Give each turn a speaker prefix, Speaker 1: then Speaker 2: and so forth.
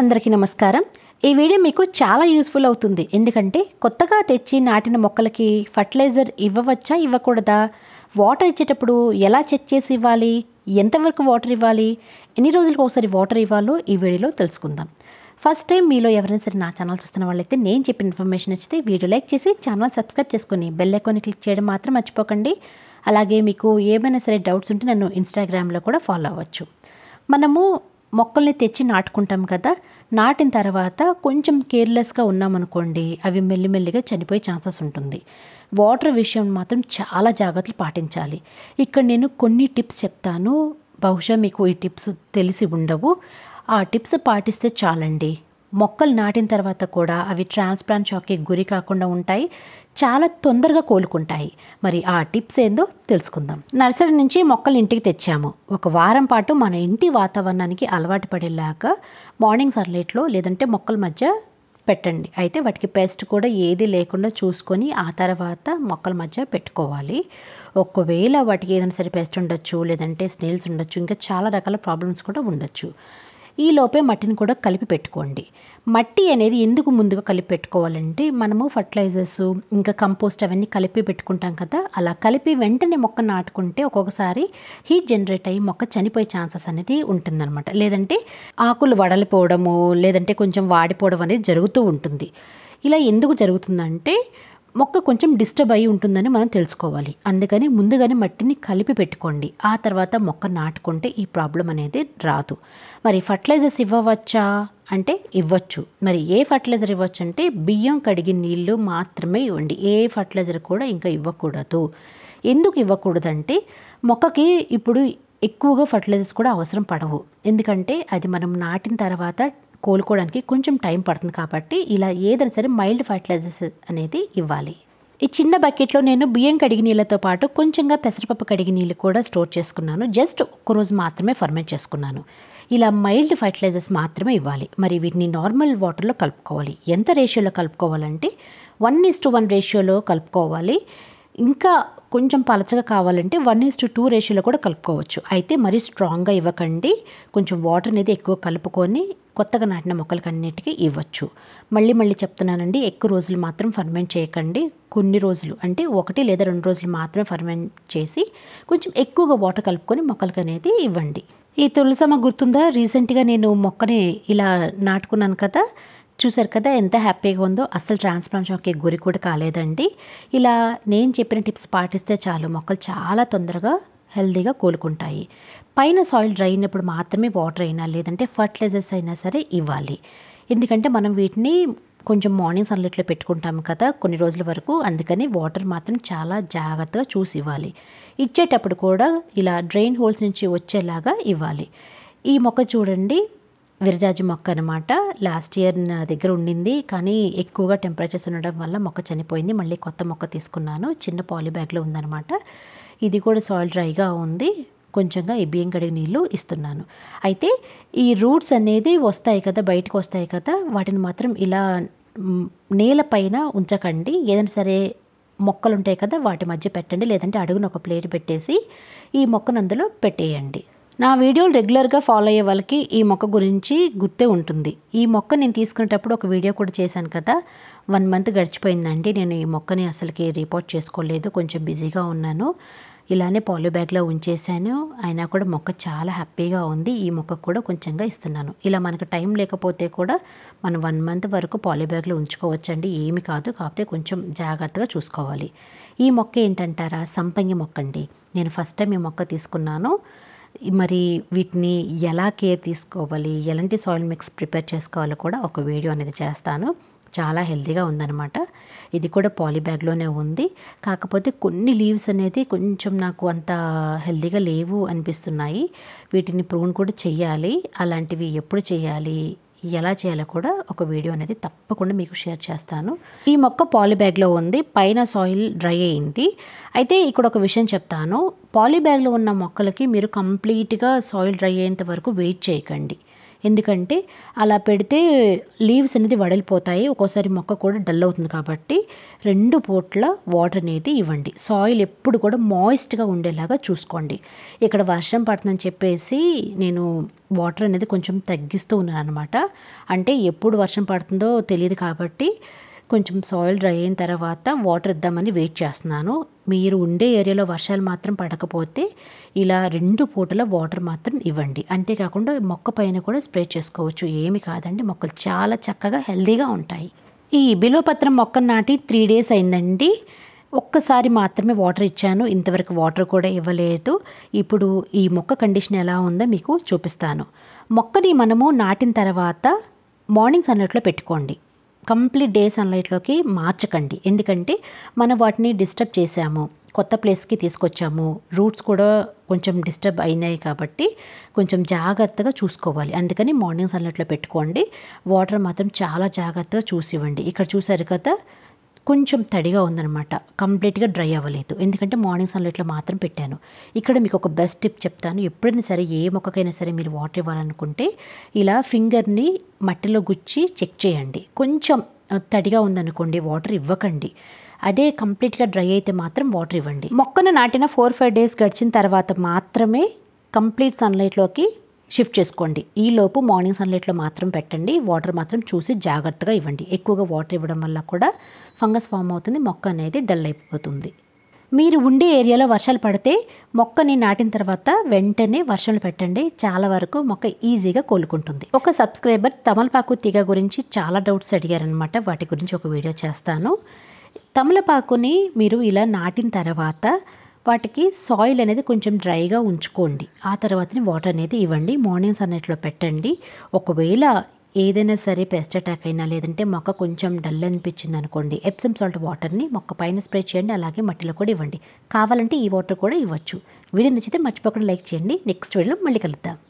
Speaker 1: అందరికీ నమస్కారం ఈ వీడియో మీకు చాలా యూస్ఫుల్ అవుతుంది ఎందుకంటే కొత్తగా తెచ్చి నాటిన మొక్కలకి ఫర్టిలైజర్ ఇవ్వవచ్చా ఇవ్వకూడదా వాటర్ ఇచ్చేటప్పుడు ఎలా చెక్ చేసి ఇవ్వాలి ఎంతవరకు వాటర్ ఇవ్వాలి ఎన్ని రోజులకు ఒకసారి వాటర్ ఇవ్వాలో ఈ వీడియోలో తెలుసుకుందాం ఫస్ట్ టైం మీలో ఎవరైనా సరే నా ఛానల్ చూస్తున్న వాళ్ళైతే నేను చెప్పిన ఇన్ఫర్మేషన్ నచ్చితే వీడియో లైక్ చేసి ఛానల్ సబ్స్క్రైబ్ చేసుకుని బెల్ ఐకాన్ని క్లిక్ చేయడం మాత్రం మర్చిపోకండి అలాగే మీకు ఏమైనా సరే డౌట్స్ ఉంటే నన్ను ఇన్స్టాగ్రామ్లో కూడా ఫాలో అవ్వచ్చు మనము మొక్కల్ని తెచ్చి నాటుకుంటాం కదా నాటిన తర్వాత కొంచెం కేర్లెస్గా ఉన్నామనుకోండి అవి మెల్లిమెల్లిగా చనిపోయే ఛాన్సెస్ ఉంటుంది వాటర్ విషయం మాత్రం చాలా జాగ్రత్తలు పాటించాలి ఇక్కడ నేను కొన్ని టిప్స్ చెప్తాను బహుశా మీకు ఈ టిప్స్ తెలిసి ఉండవు ఆ టిప్స్ పాటిస్తే చాలండి మొక్కలు నాటిన తర్వాత కూడా అవి ట్రాన్స్ప్లాంట్ షాక్కి గురి కాకుండా ఉంటాయి చాలా తొందరగా కోలుకుంటాయి మరి ఆ టిప్స్ ఏందో తెలుసుకుందాం నర్సరీ నుంచి మొక్కలు ఇంటికి తెచ్చాము ఒక వారం పాటు మన ఇంటి వాతావరణానికి అలవాటు పడేలాగా మార్నింగ్ సన్లైట్లో లేదంటే మొక్కల మధ్య పెట్టండి అయితే వాటికి పెస్ట్ కూడా ఏది లేకుండా చూసుకొని ఆ తర్వాత మొక్కల మధ్య పెట్టుకోవాలి ఒకవేళ వాటికి ఏదైనా సరే పెస్ట్ ఉండొచ్చు లేదంటే స్నేల్స్ ఉండొచ్చు ఇంకా చాలా రకాల ప్రాబ్లమ్స్ కూడా ఉండొచ్చు ఈ లోపే మట్టిని కూడా కలిపి పెట్టుకోండి మట్టి అనేది ఎందుకు ముందుగా కలిపి పెట్టుకోవాలంటే మనము ఫర్టిలైజర్స్ ఇంకా కంపోస్ట్ అవన్నీ కలిపి పెట్టుకుంటాం కదా అలా కలిపి వెంటనే మొక్క నాటుకుంటే ఒక్కొక్కసారి హీట్ జనరేట్ అయ్యి మొక్క చనిపోయే ఛాన్సెస్ అనేది ఉంటుందన్నమాట లేదంటే ఆకులు వడలిపోవడము లేదంటే కొంచెం వాడిపోవడం అనేది జరుగుతూ ఉంటుంది ఇలా ఎందుకు జరుగుతుందంటే మొక్క కొంచెం డిస్టర్బ్ అయి ఉంటుందని మనం తెలుసుకోవాలి అందుకని ముందుగానే మట్టిని కలిపి పెట్టుకోండి ఆ తర్వాత మొక్క నాటుకుంటే ఈ ప్రాబ్లం అనేది రాదు మరి ఫర్టిలైజర్స్ ఇవ్వవచ్చా అంటే ఇవ్వచ్చు మరి ఏ ఫర్టిలైజర్ ఇవ్వచ్చు అంటే బియ్యం కడిగి నీళ్ళు మాత్రమే ఇవ్వండి ఏ ఫర్టిలైజర్ కూడా ఇంకా ఇవ్వకూడదు ఎందుకు ఇవ్వకూడదంటే మొక్కకి ఇప్పుడు ఎక్కువగా ఫర్టిలైజర్స్ కూడా అవసరం పడవు ఎందుకంటే అది మనం నాటిన తర్వాత కోలుకోవడానికి కొంచెం టైం పడుతుంది కాబట్టి ఇలా ఏదైనా సరే మైల్డ్ ఫర్టిలైజర్స్ అనేది ఇవ్వాలి ఈ చిన్న బకెట్లో నేను బియ్యం కడిగి నీళ్ళతో పాటు కొంచెంగా పెసరపప్పు కడిగి నీళ్ళు కూడా స్టోర్ చేసుకున్నాను జస్ట్ ఒక్కరోజు మాత్రమే ఫర్మెంట్ చేసుకున్నాను ఇలా మైల్డ్ ఫర్టిలైజర్స్ మాత్రమే ఇవ్వాలి మరి వీటిని నార్మల్ వాటర్లో కలుపుకోవాలి ఎంత రేషియోలో కలుపుకోవాలంటే వన్ ఈస్ టు వన్ రేషియోలో కలుపుకోవాలి ఇంకా కొంచెం పలచగా కావాలంటే వన్ ఈస్ టు టూ రేషియోలో కూడా కలుపుకోవచ్చు అయితే మరీ స్ట్రాంగ్గా ఇవ్వకండి కొంచెం వాటర్ అనేది ఎక్కువ కలుపుకొని కొత్తగా నాటిన అన్నిటికీ ఇవ్వచ్చు మళ్ళీ మళ్ళీ చెప్తున్నానండి ఎక్కువ రోజులు మాత్రం ఫర్మెంట్ చేయకండి కొన్ని రోజులు అంటే ఒకటి లేదా రెండు రోజులు మాత్రమే ఫర్మెంట్ చేసి కొంచెం ఎక్కువగా వాటర్ కలుపుకొని మొక్కలకు అనేది ఇవ్వండి ఈ తులసమ్మ గుర్తుందా రీసెంట్గా నేను మొక్కని ఇలా నాటుకున్నాను కదా చూసారు కదా ఎంత హ్యాపీగా ఉందో అసలు ట్రాన్స్ప్లాంట్కి గురి కూడా కాలేదండి ఇలా నేను చెప్పిన టిప్స్ పాటిస్తే చాలు మొక్కలు చాలా తొందరగా హెల్దీగా కోలుకుంటాయి పైన సాయిల్ డ్రై అయినప్పుడు మాత్రమే వాటర్ అయినా లేదంటే ఫర్టిలైజర్స్ అయినా సరే ఇవ్వాలి ఎందుకంటే మనం వీటిని కొంచెం మార్నింగ్ సన్లైట్లో పెట్టుకుంటాం కదా కొన్ని రోజుల వరకు అందుకని వాటర్ మాత్రం చాలా జాగ్రత్తగా చూసి ఇవ్వాలి ఇచ్చేటప్పుడు కూడా ఇలా డ్రైన్ హోల్స్ నుంచి వచ్చేలాగా ఇవ్వాలి ఈ మొక్క చూడండి విరజాజి మొక్క అనమాట లాస్ట్ ఇయర్ నా దగ్గర ఉండింది కానీ ఎక్కువగా టెంపరేచర్స్ ఉండడం వల్ల మొక్క చనిపోయింది మళ్ళీ కొత్త మొక్క తీసుకున్నాను చిన్న పాలీ బ్యాగ్లో ఉందన్నమాట ఇది కూడా సాయిల్ డ్రైగా ఉంది కొంచెంగా ఈ బియ్యం కడిగి నీళ్ళు ఇస్తున్నాను అయితే ఈ రూట్స్ అనేది వస్తాయి కదా బయటకు వస్తాయి కదా వాటిని మాత్రం ఇలా నేలపైన ఉంచకండి ఏదైనా సరే మొక్కలు ఉంటాయి కదా వాటి మధ్య పెట్టండి లేదంటే అడుగున ఒక ప్లేట్ పెట్టేసి ఈ మొక్కను అందులో పెట్టేయండి నా వీడియోలు రెగ్యులర్గా ఫాలో అయ్యే వాళ్ళకి ఈ మొక్క గురించి గుర్తే ఉంటుంది ఈ మొక్క నేను తీసుకునేటప్పుడు ఒక వీడియో కూడా చేశాను కదా వన్ మంత్ గడిచిపోయిందండి నేను ఈ మొక్కని అసలుకి రిపోర్ట్ చేసుకోలేదు కొంచెం బిజీగా ఉన్నాను ఇలానే పాలి బ్యాగ్లో ఉంచేసాను అయినా కూడా మొక్క చాలా హ్యాపీగా ఉంది ఈ మొక్కకు కూడా కొంచెంగా ఇస్తున్నాను ఇలా మనకు టైం లేకపోతే కూడా మనం వన్ మంత్ వరకు పాలి బ్యాగ్లో ఉంచుకోవచ్చండి ఏమి కాదు కాకపోతే కొంచెం జాగ్రత్తగా చూసుకోవాలి ఈ మొక్క ఏంటంటారా సంపంగి మొక్క అండి నేను ఫస్ట్ టైం ఈ మొక్క తీసుకున్నాను మరి వీటిని ఎలా కేర్ తీసుకోవాలి ఎలాంటి సాయిల్ మిక్స్ ప్రిపేర్ చేసుకోవాలో కూడా ఒక వీడియో అనేది చేస్తాను చాలా హెల్తీగా ఉందన్నమాట ఇది కూడా పాలీబ్యాగ్లోనే ఉంది కాకపోతే కొన్ని లీవ్స్ అనేది కొంచెం నాకు అంత హెల్తీగా లేవు అనిపిస్తున్నాయి వీటిని ప్రూన్ కూడా చేయాలి అలాంటివి ఎప్పుడు చేయాలి ఎలా చేయాలో కూడా ఒక వీడియో అనేది తప్పకుండా మీకు షేర్ చేస్తాను ఈ మొక్క పాలీబ్యాగ్లో ఉంది పైన సాయిల్ డ్రై అయింది అయితే ఇక్కడ ఒక విషయం చెప్తాను పాలీబ్యాగ్లో ఉన్న మొక్కలకి మీరు కంప్లీట్గా సాయిల్ డ్రై అయ్యేంత వరకు వెయిట్ చేయకండి ఎందుకంటే అలా పెడితే లీవ్స్ అనేది వడలిపోతాయి ఒక్కోసారి మొక్క కూడా డల్ అవుతుంది కాబట్టి రెండు పూట్ల వాటర్ అనేది ఇవ్వండి సాయిల్ ఎప్పుడు కూడా మాయిస్ట్గా ఉండేలాగా చూసుకోండి ఇక్కడ వర్షం పడుతుందని చెప్పేసి నేను వాటర్ అనేది కొంచెం తగ్గిస్తూ ఉన్నాను అనమాట అంటే ఎప్పుడు వర్షం పడుతుందో తెలియదు కాబట్టి కొంచెం సాయిల్ డ్రై అయిన తర్వాత వాటర్ ఇద్దామని వెయిట్ చేస్తున్నాను మీరు ఉండే ఏరియాలో వర్షాలు మాత్రం పడకపోతే ఇలా రెండు పూటల వాటర్ మాత్రం ఇవ్వండి అంతేకాకుండా మొక్క పైన కూడా స్ప్రే చేసుకోవచ్చు ఏమి కాదండి మొక్కలు చాలా చక్కగా హెల్దీగా ఉంటాయి ఈ బిలోపత్రం మొక్క నాటి త్రీ డేస్ అయిందండి ఒక్కసారి మాత్రమే వాటర్ ఇచ్చాను ఇంతవరకు వాటర్ కూడా ఇవ్వలేదు ఇప్పుడు ఈ మొక్క కండిషన్ ఎలా ఉందో మీకు చూపిస్తాను మొక్కని మనము నాటిన తర్వాత మార్నింగ్ సన్నట్లో పెట్టుకోండి కంప్లీట్ డే సన్లైట్లోకి మార్చకండి ఎందుకంటే మనం వాటిని డిస్టర్బ్ చేసాము కొత్త ప్లేస్కి తీసుకొచ్చాము రూట్స్ కూడా కొంచెం డిస్టర్బ్ అయినాయి కాబట్టి కొంచెం జాగ్రత్తగా చూసుకోవాలి అందుకని మార్నింగ్ సన్లైట్లో పెట్టుకోండి వాటర్ మాత్రం చాలా జాగ్రత్తగా చూసివ్వండి ఇక్కడ చూసారు కదా కొంచెం తడిగా ఉందనమాట కంప్లీట్గా డ్రై అవ్వలేదు ఎందుకంటే మార్నింగ్ సన్లైట్లో మాత్రం పెట్టాను ఇక్కడ మీకు ఒక బెస్ట్ టిప్ చెప్తాను ఎప్పుడైనా సరే ఏ మొక్కకైనా సరే మీరు వాటర్ ఇవ్వాలనుకుంటే ఇలా ఫింగర్ని మట్టిలో గుచ్చి చెక్ చేయండి కొంచెం తడిగా ఉందనుకోండి వాటర్ ఇవ్వకండి అదే కంప్లీట్గా డ్రై అయితే మాత్రం వాటర్ ఇవ్వండి మొక్కను నాటిన ఫోర్ ఫైవ్ డేస్ గడిచిన తర్వాత మాత్రమే కంప్లీట్ సన్లైట్లోకి షిఫ్ట్ చేసుకోండి ఈ లోపు మార్నింగ్ సన్లైట్లో మాత్రం పెట్టండి వాటర్ మాత్రం చూసి జాగ్రత్తగా ఇవ్వండి ఎక్కువగా వాటర్ ఇవ్వడం వల్ల కూడా ఫంగస్ ఫామ్ అవుతుంది మొక్క అనేది డల్ అయిపోతుంది మీరు ఉండే ఏరియాలో వర్షాలు పడితే మొక్కని నాటిన తర్వాత వెంటనే వర్షాలు పెట్టండి చాలా వరకు మొక్క ఈజీగా కోలుకుంటుంది ఒక సబ్స్క్రైబర్ తమలపాకు తీగ గురించి చాలా డౌట్స్ అడిగారనమాట వాటి గురించి ఒక వీడియో చేస్తాను తమలపాకుని మీరు ఇలా నాటిన తర్వాత వాటికి సాయిల్ అనేది కొంచెం డ్రైగా ఉంచుకోండి ఆ తర్వాతని వాటర్ అనేది ఇవ్వండి మార్నింగ్స్ అన్నట్లో పెట్టండి ఒకవేళ ఏదైనా సరే పెస్ట్ అటాక్ అయినా లేదంటే మొక్క కొంచెం డల్ అనిపించింది అనుకోండి ఎప్సమ్ సాల్ట్ వాటర్ని మొక్క పైన స్ప్రే చేయండి అలాగే మట్టిలో కూడా ఇవ్వండి కావాలంటే ఈ వాటర్ కూడా ఇవ్వచ్చు వీడియో నచ్చితే మర్చిపోకుండా లైక్ చేయండి నెక్స్ట్ వీడియోలో మళ్ళీ కలుద్దాం